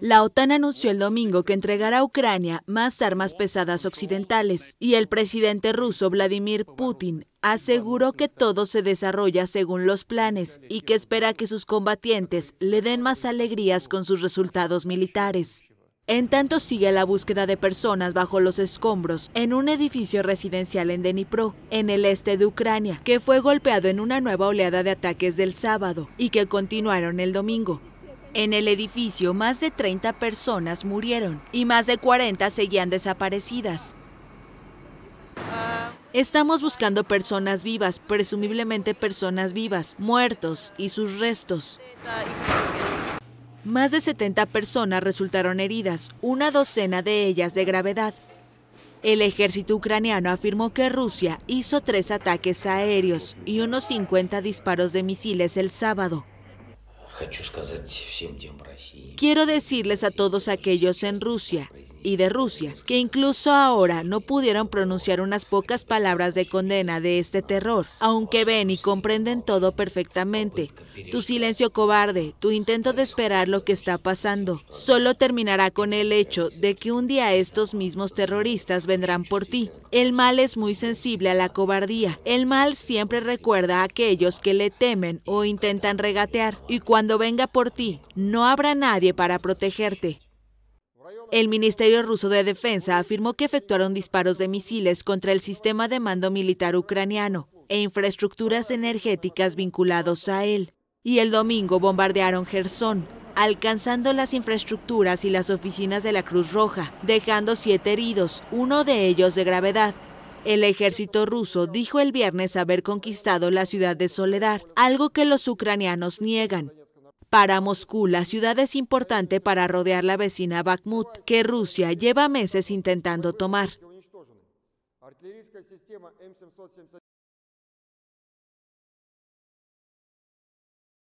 La OTAN anunció el domingo que entregará a Ucrania más armas pesadas occidentales y el presidente ruso Vladimir Putin aseguró que todo se desarrolla según los planes y que espera que sus combatientes le den más alegrías con sus resultados militares. En tanto sigue la búsqueda de personas bajo los escombros en un edificio residencial en Dnipro, en el este de Ucrania, que fue golpeado en una nueva oleada de ataques del sábado y que continuaron el domingo. En el edificio más de 30 personas murieron y más de 40 seguían desaparecidas. Estamos buscando personas vivas, presumiblemente personas vivas, muertos y sus restos. Más de 70 personas resultaron heridas, una docena de ellas de gravedad. El ejército ucraniano afirmó que Rusia hizo tres ataques aéreos y unos 50 disparos de misiles el sábado. Quiero decirles a todos aquellos en Rusia y de Rusia, que incluso ahora no pudieron pronunciar unas pocas palabras de condena de este terror, aunque ven y comprenden todo perfectamente. Tu silencio cobarde, tu intento de esperar lo que está pasando, solo terminará con el hecho de que un día estos mismos terroristas vendrán por ti. El mal es muy sensible a la cobardía. El mal siempre recuerda a aquellos que le temen o intentan regatear, y cuando venga por ti, no habrá nadie para protegerte. El Ministerio ruso de Defensa afirmó que efectuaron disparos de misiles contra el sistema de mando militar ucraniano e infraestructuras energéticas vinculados a él. Y el domingo bombardearon Gerson, alcanzando las infraestructuras y las oficinas de la Cruz Roja, dejando siete heridos, uno de ellos de gravedad. El ejército ruso dijo el viernes haber conquistado la ciudad de Soledad, algo que los ucranianos niegan, para Moscú, la ciudad es importante para rodear la vecina Bakhmut, que Rusia lleva meses intentando tomar.